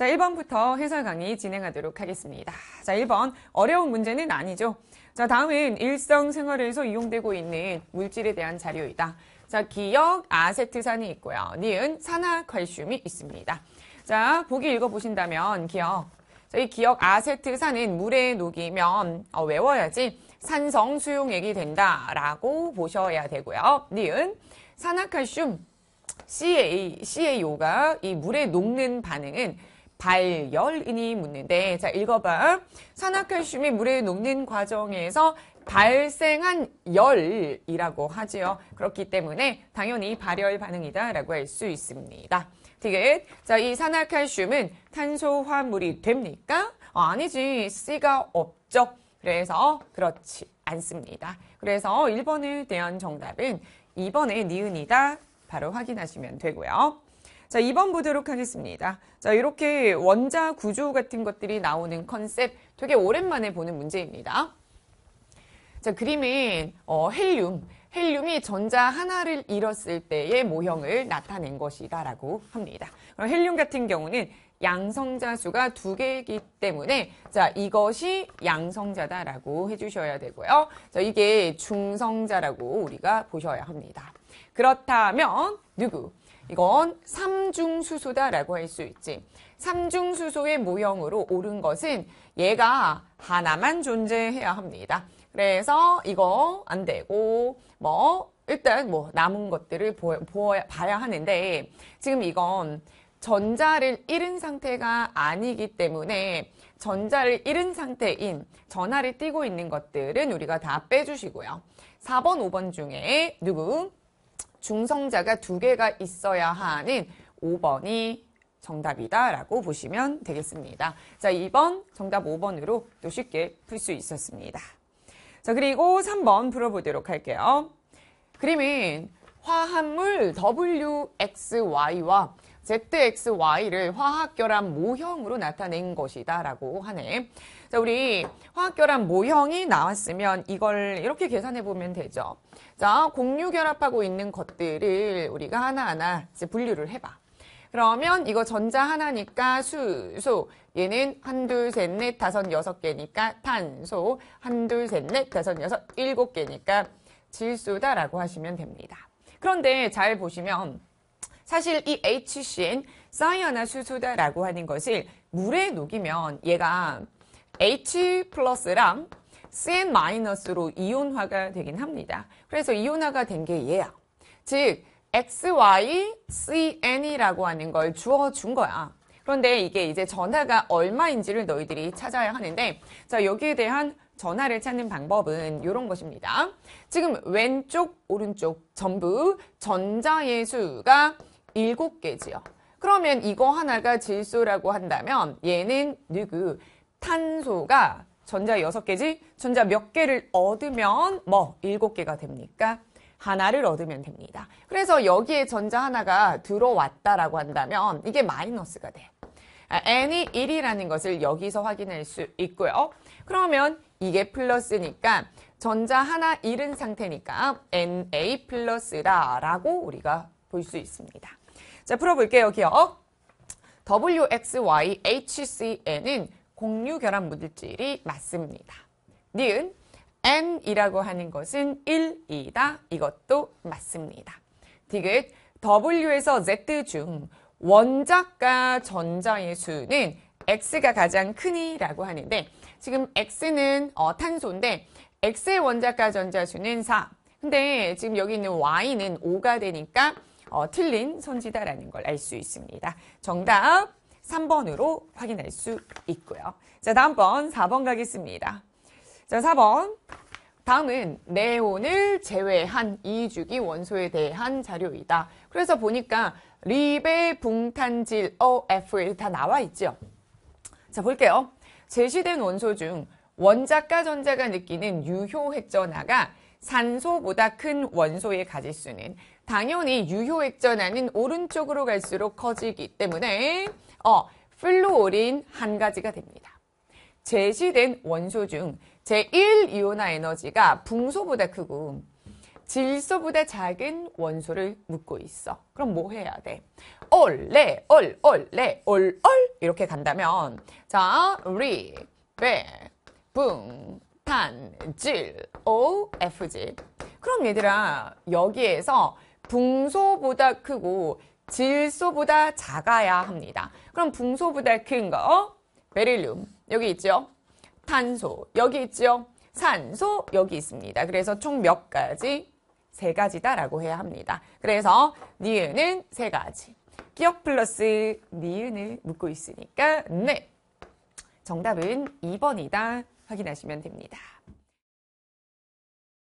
자, 1번부터 해설 강의 진행하도록 하겠습니다. 자, 1번. 어려운 문제는 아니죠. 자, 다음은 일상생활에서 이용되고 있는 물질에 대한 자료이다. 자, 기역, 아세트산이 있고요. 니은, 산화칼슘이 있습니다. 자, 보기 읽어보신다면 기억. 자, 이 기억 아세트산은 물에 녹이면 어, 외워야지 산성 수용액이 된다라고 보셔야 되고요. 니은, 산화칼슘. CA, CaO가 이 물에 녹는 반응은 발열이니 묻는데 자 읽어봐 산화칼슘이 물에 녹는 과정에서 발생한 열이라고 하지요 그렇기 때문에 당연히 발열 반응이다 라고 할 수 있습니다 되게 자이 산화칼슘은 탄소화물이 됩니까? 어, 아니지 C가 없죠 그래서 그렇지 않습니다 그래서 1번에 대한 정답은 2번의 니은이다 바로 확인하시면 되고요 자, 2번 보도록 하겠습니다. 자, 이렇게 원자 구조 같은 것들이 나오는 컨셉 되게 오랜만에 보는 문제입니다. 자, 그림은 어, 헬륨. 헬륨이 전자 하나를 잃었을 때의 모형을 나타낸 것이다라고 합니다. 그럼 헬륨 같은 경우는 양성자 수가 두 개이기 때문에 자 이것이 양성자다라고 해주셔야 되고요. 자 이게 중성자라고 우리가 보셔야 합니다. 그렇다면 누구? 이건 삼중수소다라고 할 수 있지. 삼중수소의 모형으로 옳은 것은 얘가 하나만 존재해야 합니다. 그래서 이거 안 되고 뭐 일단 뭐 남은 것들을 보, 보, 봐야 하는데 지금 이건 전자를 잃은 상태가 아니기 때문에 전자를 잃은 상태인 전화를 띄고 있는 것들은 우리가 다 빼주시고요. 4번, 5번 중에 누구? 중성자가 두 개가 있어야 하는 5번이 정답이다라고 보시면 되겠습니다. 자, 2번 정답 5번으로 또 쉽게 풀 수 있었습니다. 자, 그리고 3번 풀어보도록 할게요. 그림은 화합물 WXY와 ZXY를 화학결합 모형으로 나타낸 것이다 라고 하네. 자, 우리 화학결합 모형이 나왔으면 이걸 이렇게 계산해 보면 되죠. 자, 공유결합하고 있는 것들을 우리가 하나하나 이제 분류를 해봐. 그러면 이거 전자 하나니까 수소, 얘는 한, 둘, 셋, 넷, 다섯, 여섯 개니까 탄소, 한, 둘, 셋, 넷, 다섯, 여섯, 일곱 개니까 질소다라고 하시면 됩니다. 그런데 잘 보시면 사실 이 HCN 사이아나수소다라고 하는 것을 물에 녹이면 얘가 H 플러스랑 CN 마이너스로 이온화가 되긴 합니다. 그래서 이온화가 된 게 얘야. 즉 XYCN이라고 하는 걸 주어준 거야. 그런데 이게 이제 전화가 얼마인지를 너희들이 찾아야 하는데 자 여기에 대한 전화를 찾는 방법은 이런 것입니다. 지금 왼쪽 오른쪽 전부 전자의 수가 일곱 개지요 그러면 이거 하나가 질소라고 한다면 얘는 누구? 탄소가 전자 여섯 개지 전자 몇 개를 얻으면 뭐 일곱 개가 됩니까? 하나를 얻으면 됩니다. 그래서 여기에 전자 하나가 들어왔다라고 한다면 이게 마이너스가 돼. 아, n이 1이라는 것을 여기서 확인할 수 있고요. 그러면 이게 플러스니까 전자 하나 잃은 상태니까 na 플러스다라고 우리가 볼 수 있습니다. 자, 풀어볼게요. 기억. 어? WXYHCN은 공유 결합 물질이 맞습니다. 니은 N이라고 하는 것은 1, 2다. 이것도 맞습니다. 디귿 W에서 Z 중 원자과 전자의 수는 X가 가장 크니라고 하는데 지금 X는 어, 탄소인데 X의 원자과 전자수는 4. 근데 지금 여기 있는 Y는 5가 되니까 어, 틀린 선지다라는 걸 알 수 있습니다. 정답 3번으로 확인할 수 있고요. 자, 다음번 4번 가겠습니다. 자, 4번. 다음은 네온을 제외한 이주기 원소에 대한 자료이다. 그래서 보니까 리베 붕탄질 OF에 다 나와 있죠. 자, 볼게요. 제시된 원소 중 원자가 전자가 느끼는 유효 핵전화가 산소보다 큰 원소의 가짓수는 당연히 유효액 전하는 오른쪽으로 갈수록 커지기 때문에 어, 플루오린 한 가지가 됩니다. 제시된 원소 중 제1 이온화 에너지가 붕소보다 크고 질소보다 작은 원소를 묻고 있어. 그럼 뭐 해야 돼? 올레, 올, 올레, 올, 올 이렇게 간다면 자, 리, 베, 붕, 탄질, OFG. 그럼 얘들아, 여기에서 붕소보다 크고 질소보다 작아야 합니다. 그럼 붕소보다 큰 거, 어? 베릴륨, 여기 있죠? 탄소, 여기 있죠? 산소, 여기 있습니다. 그래서 총 몇 가지? 세 가지다라고 해야 합니다. 그래서 니은은 세 가지. 기억 플러스 니은을 묻고 있으니까, 네. 정답은 2번이다. 확인하시면 됩니다.